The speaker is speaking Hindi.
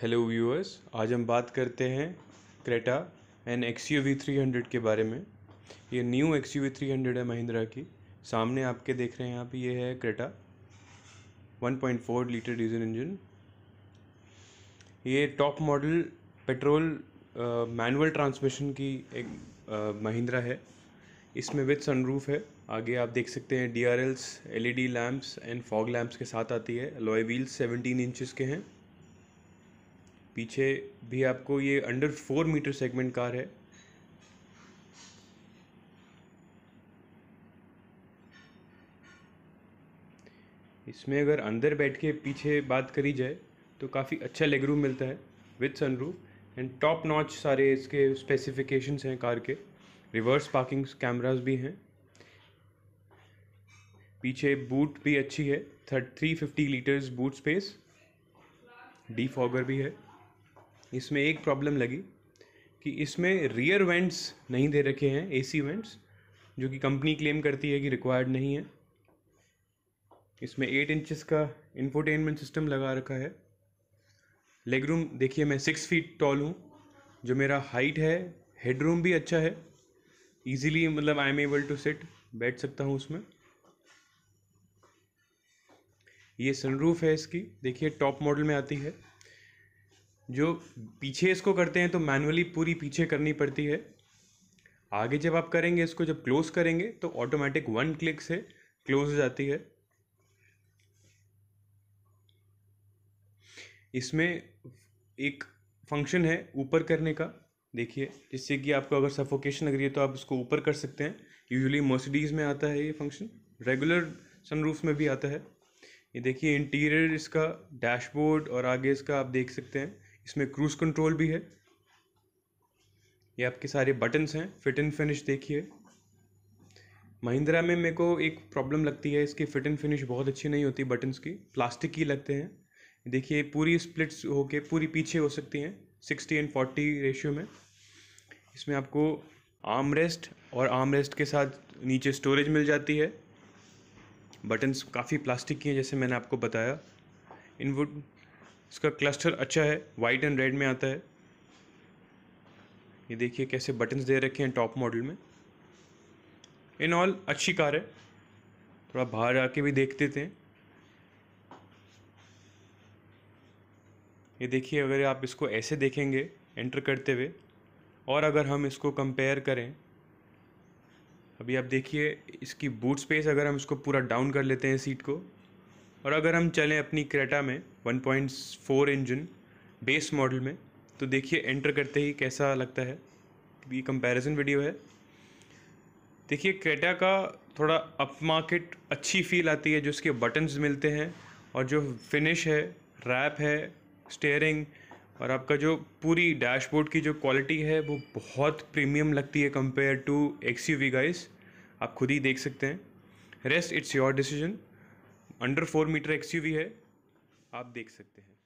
हेलो व्यूअर्स आज हम बात करते हैं Creta and X U V three hundred के बारे में ये new X U V three hundred है महिंद्रा की सामने आपके देख रहे हैं आप ये है Creta one point four litre diesel engine ये top model petrol manual transmission की एक महिंद्रा है इसमें विथ सनरूफ है आगे आप देख सकते हैं D R Ls L E D lamps and fog lamps के साथ आती है लॉय व्हील्स सेवनटीन इंचज़ के हैं पीछे भी आपको ये under four metre segment car है इसमें अगर अंदर बैठ के पीछे बात करी जाए तो काफ़ी अच्छा लेग रूम मिलता है with sunroof and top notch सारे इसके स्पेसिफिकेशंस हैं कार के रिवर्स पार्किंग कैमरास भी हैं पीछे बूट भी अच्छी है थर्ट three fifty litres boot space defogger भी है इसमें एक प्रॉब्लम लगी कि इसमें रियर वेंट्स नहीं दे रखे हैं एसी वेंट्स जो कि कंपनी क्लेम करती है कि रिक्वायर्ड नहीं है इसमें एट इंचेस का इंफोटेनमेंट सिस्टम लगा रखा है लेग रूम देखिए मैं सिक्स फीट टॉल हूँ जो मेरा हाइट है हेड रूम भी अच्छा है ईजिली मतलब I am able to sit बैठ सकता हूँ उसमें ये सनरूफ है इसकी देखिए टॉप मॉडल में आती है जो पीछे इसको करते हैं तो मैनुअली पूरी पीछे करनी पड़ती है आगे जब आप करेंगे इसको जब क्लोज़ करेंगे तो ऑटोमेटिक वन क्लिक से क्लोज हो जाती है इसमें एक फंक्शन है ऊपर करने का देखिए जिससे कि आपको अगर सफोकेशन लग रही है तो आप उसको ऊपर कर सकते हैं यूजुअली मर्सिडीज़ में आता है ये फंक्शन रेगुलर सनरूफ में भी आता है ये देखिए इंटीरियर इसका डैशबोर्ड और आगे इसका आप देख सकते हैं इसमें क्रूज़ कंट्रोल भी है ये आपके सारे बटन्स हैं फिट एंड फिनिश देखिए महिंद्रा में मेरे को एक प्रॉब्लम लगती है इसकी फिट एंड फिनिश बहुत अच्छी नहीं होती बटन्स की प्लास्टिक की लगते हैं देखिए पूरी स्प्लिट्स होके पूरी पीछे हो सकती हैं सिक्सटी एंड फोर्टी रेशियो में इसमें आपको आर्म रेस्ट और आर्म रेस्ट के साथ नीचे स्टोरेज मिल जाती है बटन्स काफ़ी प्लास्टिक की हैं जैसे मैंने आपको बताया इनवुड इसका क्लस्टर अच्छा है वाइट एंड रेड में आता है ये देखिए कैसे बटन्स दे रखे हैं टॉप मॉडल में इन ऑल अच्छी कार है थोड़ा बाहर आके भी देखते थे ये देखिए अगर आप इसको ऐसे देखेंगे एंटर करते हुए और अगर हम इसको कंपेयर करें अभी आप देखिए इसकी बूट स्पेस अगर हम इसको पूरा डाउन कर लेते हैं सीट को और अगर हम चलें अपनी क्रेटा में 1.4 इंजन बेस मॉडल में तो देखिए एंटर करते ही कैसा लगता है ये कंपैरिजन वीडियो है देखिए क्रेटा का थोड़ा अप मार्केट अच्छी फील आती है जो इसके बटन्स मिलते हैं और जो फिनिश है रैप है स्टेयरिंग और आपका जो पूरी डैशबोर्ड की जो क्वालिटी है वो बहुत प्रीमियम लगती है compare to X U V guys आप खुद ही देख सकते हैं rest it's your decision under four metre XUV है आप देख सकते हैं